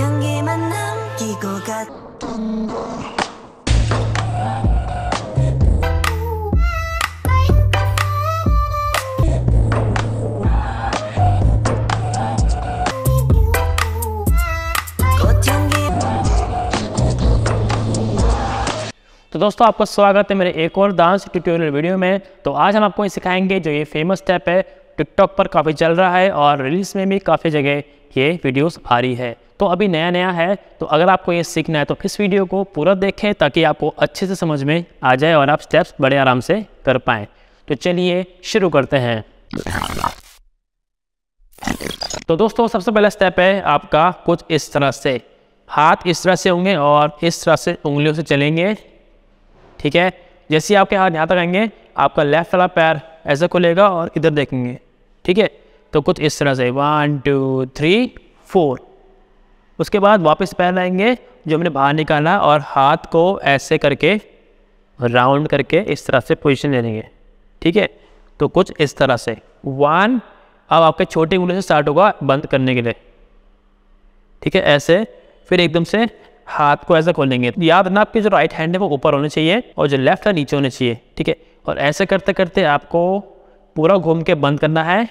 남기고 तो दोस्तों आपका स्वागत है मेरे एक और डांस ट्यूटोरियल वीडियो में तो आज हम आपको सिखाएंगे जो ये फेमस स्टेप है टिकटॉक पर काफ़ी चल रहा है और रील्स में भी काफ़ी जगह ये वीडियोस आ रही है तो अभी नया नया है तो अगर आपको ये सीखना है तो इस वीडियो को पूरा देखें ताकि आपको अच्छे से समझ में आ जाए और आप स्टेप्स बड़े आराम से कर पाएँ तो चलिए शुरू करते हैं तो दोस्तों सबसे पहला स्टेप है आपका कुछ इस तरह से हाथ इस तरह से होंगे और इस तरह से उंगलियों से चलेंगे ठीक है जैसे आपके हाथ यहाँ तक आएंगे आपका लेफ्ट वाला पैर ऐसा खुलेगा और इधर देखेंगे ठीक है तो कुछ इस तरह से वन टू थ्री फोर उसके बाद वापस पैर लाएंगे जो हमने बाहर निकाला और हाथ को ऐसे करके राउंड करके इस तरह से पोजीशन ले लेंगे ठीक है तो कुछ इस तरह से वन अब आपके छोटे उंगली से स्टार्ट होगा बंद करने के लिए ठीक है ऐसे फिर एकदम से हाथ को खोल खोलेंगे याद रखना आपके जो राइट हैंड है वो ऊपर होने चाहिए और जो लेफ्ट है नीचे होने चाहिए ठीक है और ऐसे करते करते आपको पूरा घूम के बंद करना है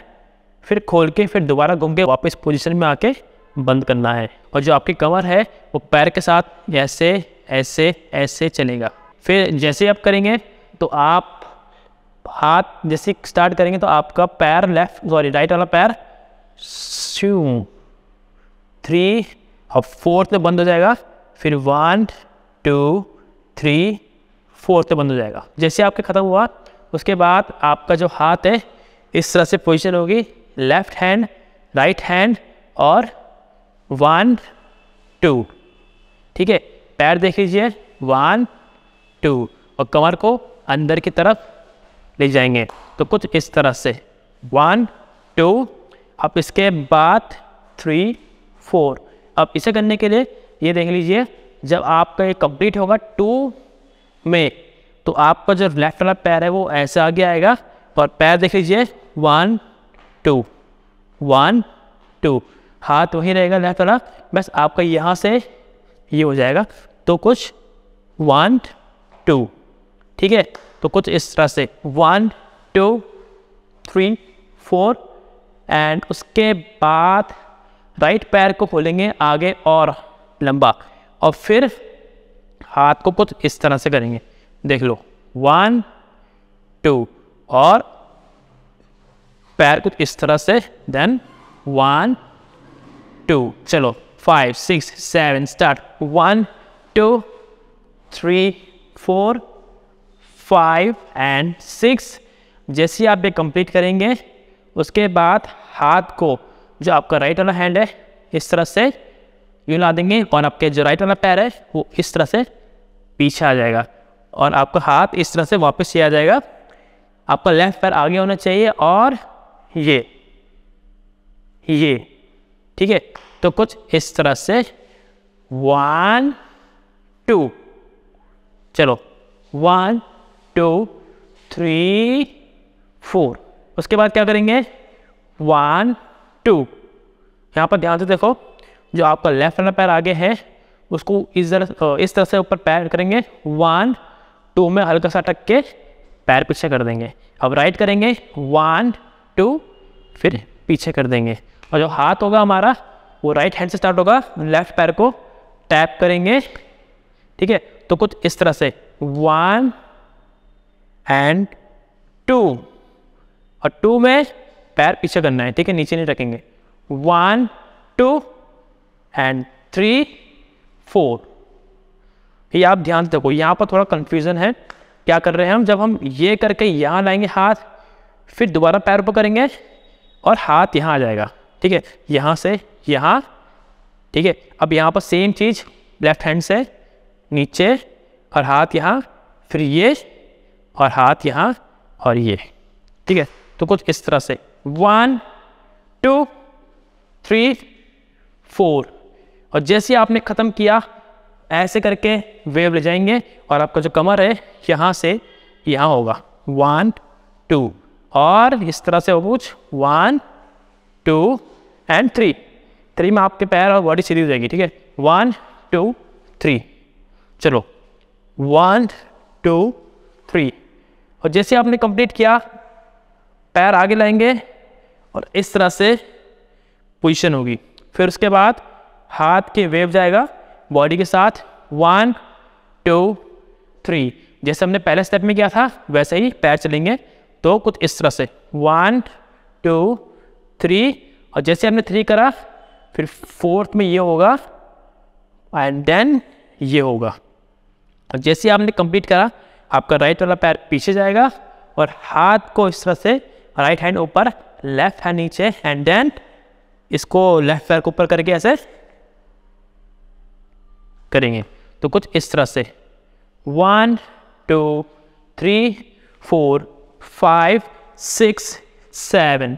फिर खोल के फिर दोबारा घूम के वापस पोजीशन में आके बंद करना है और जो आपकी कमर है वो पैर के साथ ऐसे ऐसे ऐसे चलेगा फिर जैसे आप करेंगे तो आप हाथ जैसे स्टार्ट करेंगे तो आपका पैर लेफ्ट सॉरी राइट वाला पैर स्यू थ्री और फोर्थ में बंद हो जाएगा फिर वन टू थ्री फोर्थ में बंद हो जाएगा जैसे आपके ख़त्म हुआ उसके बाद आपका जो हाथ है इस तरह से पोजीशन होगी लेफ्ट हैंड राइट हैंड और वन टू ठीक है पैर देख लीजिए वन टू और कमर को अंदर की तरफ ले जाएंगे तो कुछ इस तरह से वन टू अब इसके बाद थ्री फोर अब इसे करने के लिए ये देख लीजिए जब आपका ये कंप्लीट होगा टू में तो आपका जो लेफ्ट वाला पैर है वो ऐसे आगे आएगा और पैर देख लीजिए वन टू वन टू हाथ वहीं रहेगा लेफ्ट वाला बस आपका यहाँ से ये यह हो जाएगा तो कुछ वन टू ठीक है तो कुछ इस तरह से one two three four and उसके बाद राइट पैर को खोलेंगे आगे और लंबा और फिर हाथ को कुछ इस तरह से करेंगे देख लो वन टू और पैर कुछ इस तरह से देन वन टू चलो five six seven start one two three four five and six जैसे आप ये कंप्लीट करेंगे उसके बाद हाथ को जो आपका राइट वाला हैंड है इस तरह से यू ला देंगे और आपके जो राइट वाला पैर है वो इस तरह से पीछे आ जाएगा और आपका हाथ इस तरह से वापस ये आ जाएगा आपका लेफ्ट पैर आगे होना चाहिए और ये ये ठीक है तो कुछ इस तरह से वन टू चलो वन टू थ्री फोर उसके बाद क्या करेंगे वन टू यहाँ पर ध्यान से देखो जो आपका लेफ्ट वाला पैर आगे है उसको इस तरह इस तरह से ऊपर पैर करेंगे वन टू में हल्का सा टक के पैर पीछे कर देंगे अब राइट करेंगे वन टू फिर पीछे कर देंगे और जो हाथ होगा हमारा वो राइट हैंड से स्टार्ट होगा लेफ्ट पैर को टैप करेंगे ठीक है तो कुछ इस तरह से वन एंड टू और टू में पैर पीछे करना है ठीक है नीचे नहीं रखेंगे one two and three four ये आप ध्यान से देखो यहाँ पर थोड़ा कन्फ्यूज़न है क्या कर रहे हैं हम जब हम ये करके यहाँ लाएंगे हाथ फिर दोबारा पैर पर करेंगे और हाथ यहाँ आ जाएगा ठीक है यहाँ से यहाँ ठीक है अब यहाँ पर सेम चीज़ लेफ्ट हैंड से नीचे और हाथ यहाँ फिर ये और हाथ यहाँ और ये ठीक है तो कुछ इस तरह से वन टू थ्री फोर और जैसे आपने ख़त्म किया ऐसे करके वेव ले जाएंगे और आपका जो कमर है यहाँ से यहाँ होगा वन टू और इस तरह से हो कुछ one two and three three में आपके पैर और बॉडी सीधी हो जाएगी ठीक है वन टू थ्री चलो वन टू थ्री और जैसे आपने कंप्लीट किया पैर आगे लाएंगे और इस तरह से पोजीशन होगी फिर उसके बाद हाथ के वेव जाएगा बॉडी के साथ वन टू थ्री जैसे हमने पहले स्टेप में किया था वैसे ही पैर चलेंगे तो कुछ इस तरह से वन टू थ्री और जैसे हमने थ्री करा फिर फोर्थ में ये होगा एंड देन ये होगा और जैसे आपने कंप्लीट करा आपका राइट वाला पैर पीछे जाएगा और हाथ को इस तरह से राइट हैंड ऊपर लेफ्ट हैंड नीचे एंड देन इसको लेफ्ट पैर को ऊपर करके ऐसे करेंगे तो कुछ इस तरह से one two three four five six seven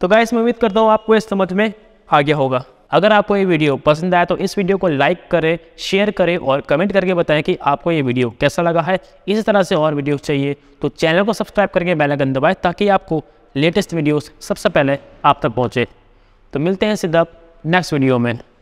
तो गाइस मैं उम्मीद करता हूँ आपको इस समझ में आ गया होगा अगर आपको ये वीडियो पसंद आया तो इस वीडियो को लाइक करें शेयर करें और कमेंट करके बताएं कि आपको ये वीडियो कैसा लगा है इसी तरह से और वीडियो चाहिए तो चैनल को सब्सक्राइब करके बेल आइकन ताकि आपको लेटेस्ट वीडियोज़ सबसे पहले आप तक पहुँचे तो मिलते हैं सीधा नेक्स्ट वीडियो में